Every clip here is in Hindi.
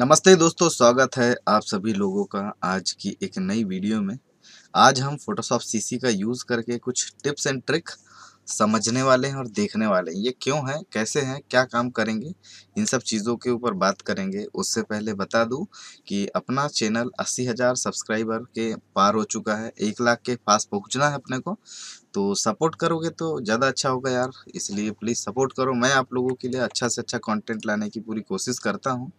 नमस्ते दोस्तों स्वागत है आप सभी लोगों का आज की एक नई वीडियो में आज हम फोटोशॉप सीसी का यूज़ करके कुछ टिप्स एंड ट्रिक समझने वाले हैं और देखने वाले हैं ये क्यों हैं कैसे हैं क्या काम करेंगे इन सब चीज़ों के ऊपर बात करेंगे उससे पहले बता दूं कि अपना चैनल अस्सी हज़ार सब्सक्राइबर के पार हो चुका है एक लाख के पास पहुंचना है अपने को तो सपोर्ट करोगे तो ज़्यादा अच्छा होगा यार इसलिए प्लीज़ सपोर्ट करो मैं आप लोगों के लिए अच्छा से अच्छा कॉन्टेंट लाने की पूरी कोशिश करता हूँ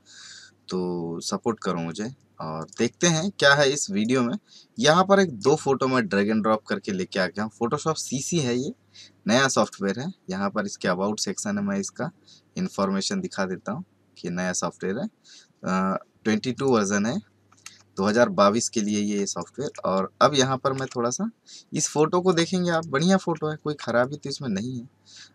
तो सपोर्ट करो मुझे और देखते हैं क्या है इस वीडियो में यहाँ पर एक दो फोटो में ड्रैग एंड ड्रॉप करके लेके आ गया हूँ फोटोशॉप सीसी है ये नया सॉफ्टवेयर है यहाँ पर इसके अबाउट सेक्शन है मैं इसका इन्फॉर्मेशन दिखा देता हूँ कि नया सॉफ्टवेयर है ट्वेंटी टू वर्जन है 2022 के लिए ये सॉफ्टवेयर और अब यहाँ पर मैं थोड़ा सा इस फ़ोटो को देखेंगे आप बढ़िया फ़ोटो है कोई ख़राबी तो इसमें नहीं है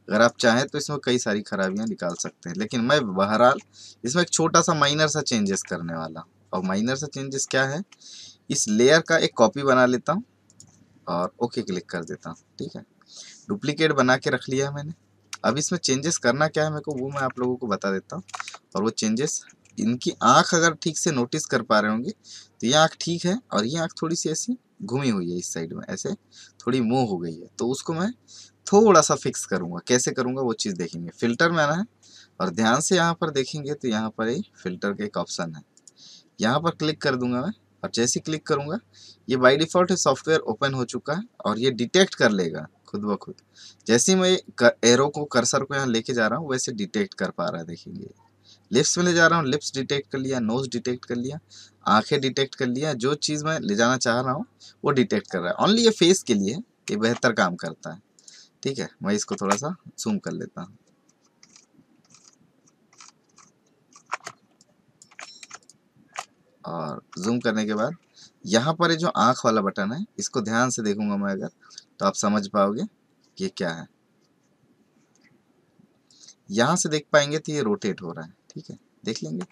अगर आप चाहें तो इसमें कई सारी खराबियाँ निकाल सकते हैं लेकिन मैं बहरहाल इसमें एक छोटा सा माइनर सा चेंजेस करने वाला और माइनर सा चेंजेस क्या है इस लेयर का एक कॉपी बना लेता हूँ और ओके क्लिक कर देता हूँ ठीक है डुप्लीकेट बना के रख लिया मैंने अब इसमें चेंजेस करना क्या है मेरे को वो मैं आप लोगों को बता देता हूँ और वो चेंजेस इनकी आँख अगर ठीक से नोटिस कर पा रहे होंगे तो ये आँख ठीक है और ये आँख थोड़ी सी ऐसी घुमी हुई है इस साइड में ऐसे थोड़ी मुँह हो गई है तो उसको मैं थोड़ा सा फिक्स करूँगा कैसे करूँगा वो चीज़ देखेंगे फिल्टर में आना है और ध्यान से यहाँ पर देखेंगे तो यहाँ पर ये फिल्टर का एक ऑप्शन है यहाँ पर क्लिक कर दूंगा मैं और जैसे क्लिक करूँगा ये बाई डिफ़ॉल्ट सॉफ्टवेयर ओपन हो चुका है और ये डिटेक्ट कर लेगा खुद ब खुद जैसे मैं एरो को कर्सर को यहाँ लेके जा रहा हूँ वैसे डिटेक्ट कर पा रहा है देखेंगे लिप्स में ले जा रहा हूँ लिप्स डिटेक्ट कर लिया नोज डिटेक्ट कर लिया आंखें डिटेक्ट कर लिया जो चीज़ मैं ले जाना चाह रहा हूँ वो डिटेक्ट कर रहा है ओनली ये फेस के लिए ये बेहतर काम करता है ठीक है मैं इसको थोड़ा सा जूम कर लेता हूँ और जूम करने के बाद यहाँ पर ये जो आँख वाला बटन है इसको ध्यान से देखूंगा मैं अगर तो आप समझ पाओगे कि क्या है यहाँ से देख पाएंगे तो ये रोटेट हो रहा है ठीक है देख लेंगे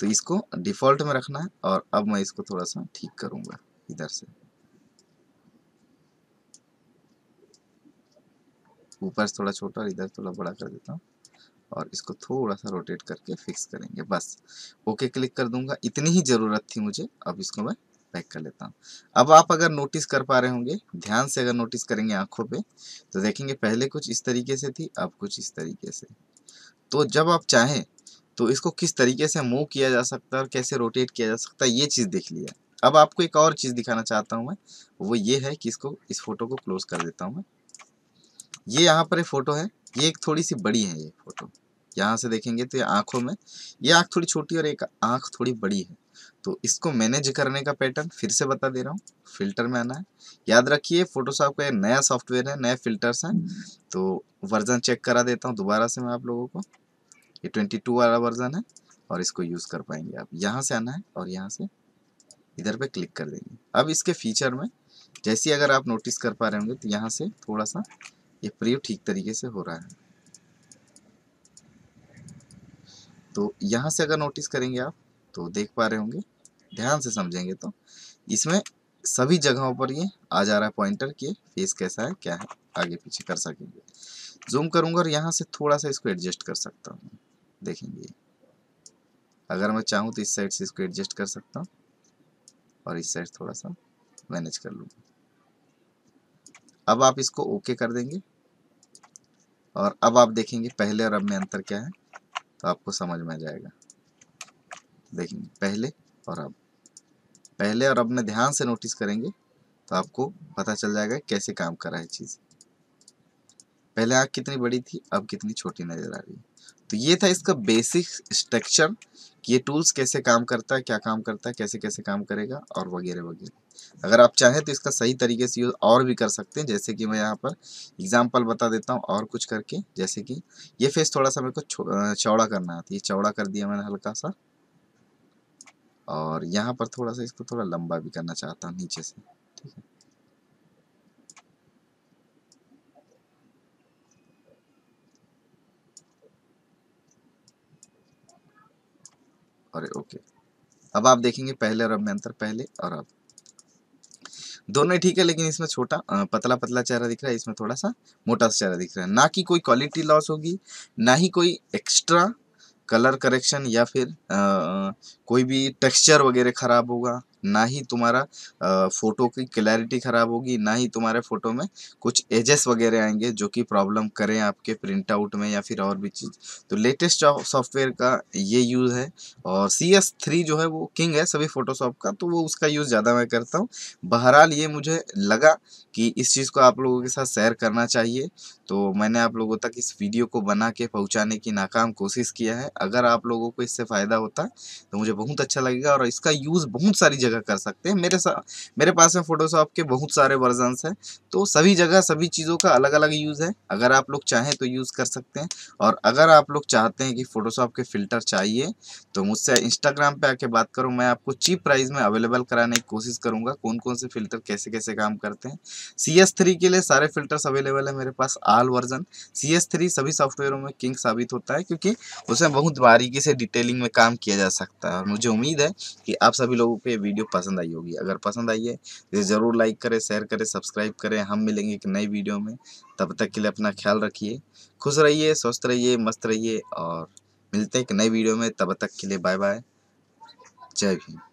तो इसको डिफ़ॉल्ट में रखना है और अब मैं इसको थोड़ा सा ठीक करूंगा इधर से ऊपर से थोड़ा छोटा और इधर थोड़ा बड़ा कर देता हूँ और इसको थोड़ा सा रोटेट करके फिक्स करेंगे बस ओके क्लिक कर दूंगा इतनी ही ज़रूरत थी मुझे अब इसको मैं पैक कर लेता हूँ अब आप अगर नोटिस कर पा रहे होंगे ध्यान से अगर नोटिस करेंगे आंखों पे तो देखेंगे पहले कुछ इस तरीके से थी अब कुछ इस तरीके से तो जब आप चाहें तो इसको किस तरीके से मूव किया जा सकता है और कैसे रोटेट किया जा सकता है ये चीज़ देख लिया अब आपको एक और चीज़ दिखाना चाहता हूँ मैं वो ये है कि इसको इस फोटो को क्लोज कर देता हूँ मैं ये यहाँ पर फोटो है ये एक थोड़ी सी बड़ी है ये फोटो यहाँ से देखेंगे तो ये आँखों में ये आँख थोड़ी छोटी और एक आँख थोड़ी बड़ी है तो इसको मैनेज करने का पैटर्न फिर से बता दे रहा हूँ फिल्टर में आना है याद रखिए फोटोशॉप का नया सॉफ्टवेयर है नए फिल्टर्स हैं हम्म। तो वर्जन चेक करा देता हूँ दोबारा से मैं आप लोगों को ये ट्वेंटी टू वाला वर्जन है और इसको यूज़ कर पाएंगे आप यहाँ से आना है और यहाँ से इधर पे क्लिक कर देंगे अब इसके फीचर में जैसी अगर आप नोटिस कर पा रहे होंगे तो यहाँ से थोड़ा सा ये प्रयोग ठीक तरीके से हो रहा है तो यहाँ से अगर नोटिस करेंगे आप तो देख पा रहे होंगे ध्यान से समझेंगे तो इसमें सभी जगहों पर ये आ जा रहा है पॉइंटर कि फेस कैसा है क्या है आगे पीछे कर सकेंगे जूम करूंगा और यहाँ से थोड़ा सा इसको एडजस्ट कर सकता हूँ देखेंगे अगर मैं चाहूँ तो इस साइड से इसको एडजस्ट कर सकता हूँ और इस साइड थोड़ा सा मैनेज कर लूँगा अब आप इसको ओके कर देंगे और अब आप देखेंगे पहले और अब में अंतर क्या है तो आपको समझ में आ जाएगा देखेंगे पहले और अब पहले और अब में ध्यान से नोटिस करेंगे तो आपको पता चल जाएगा कैसे काम कर रहा है चीज़ पहले आग कितनी बड़ी थी अब कितनी छोटी नज़र आ रही तो ये था इसका बेसिक स्ट्रक्चर कि ये टूल्स कैसे काम करता है क्या काम करता है कैसे कैसे काम करेगा और वगैरह वगैरह अगर आप चाहें तो इसका सही तरीके से यूज़ और भी कर सकते हैं जैसे कि मैं यहाँ पर एग्जांपल बता देता हूँ और कुछ करके जैसे कि ये फेस थोड़ा सा मेरे को चौड़ा करना है ये चौड़ा कर दिया मैंने हल्का सा और यहाँ पर थोड़ा सा इसको थोड़ा लंबा भी करना चाहता हूँ नीचे से और ओके अब आप देखेंगे पहले और अब में अंतर पहले और अब दोनों ठीक है लेकिन इसमें छोटा पतला पतला चेहरा दिख रहा है इसमें थोड़ा सा मोटा सा चेहरा दिख रहा है ना कि कोई क्वालिटी लॉस होगी ना ही कोई एक्स्ट्रा कलर करेक्शन या फिर आ, कोई भी टेक्सचर वगैरह ख़राब होगा ना ही तुम्हारा फ़ोटो की क्लैरिटी ख़राब होगी ना ही तुम्हारे फ़ोटो में कुछ एजेस वगैरह आएंगे जो कि प्रॉब्लम करें आपके प्रिंट आउट में या फिर और भी चीज़ तो लेटेस्ट सॉफ्टवेयर का ये यूज़ है और सी एस थ्री जो है वो किंग है सभी फ़ोटोशॉप का तो वो उसका यूज़ ज़्यादा मैं करता हूँ बहरहाल ये मुझे लगा कि इस चीज़ को आप लोगों के साथ शेयर करना चाहिए तो मैंने आप लोगों तक इस वीडियो को बना के पहुँचाने की नाकाम कोशिश किया है अगर आप लोगों को इससे फ़ायदा होता तो मुझे बहुत अच्छा लगेगा और इसका यूज़ बहुत सारी जगह कर सकते हैं मेरे सा मेरे पास में फ़ोटोशॉप के बहुत सारे वर्जनस हैं तो सभी जगह सभी चीज़ों का अलग अलग यूज़ है अगर आप लोग चाहें तो यूज़ कर सकते हैं और अगर आप लोग चाहते हैं कि फ़ोटोशॉप के फ़िल्टर चाहिए तो मुझसे इंस्टाग्राम पर आके बात करूँ मैं आपको चीप प्राइस में अवेलेबल कराने की कोशिश करूँगा कौन कौन से फ़िल्टर कैसे कैसे काम करते हैं सी के लिए सारे फ़िल्टर्स अवेलेबल है मेरे पास बाल वर्जन सी एस थ्री सभी सॉफ्टवेयरों में किंग साबित होता है क्योंकि उसमें बहुत बारीकी से डिटेलिंग में काम किया जा सकता है और मुझे उम्मीद है कि आप सभी लोगों को ये वीडियो पसंद आई होगी अगर पसंद आई है तो ज़रूर लाइक करें शेयर करें सब्सक्राइब करें हम मिलेंगे एक नई वीडियो में तब तक के लिए अपना ख्याल रखिए खुश रहिए स्वस्थ रहिए मस्त रहिए और मिलते हैं एक नई वीडियो में तब तक के लिए बाय बाय जय हिंद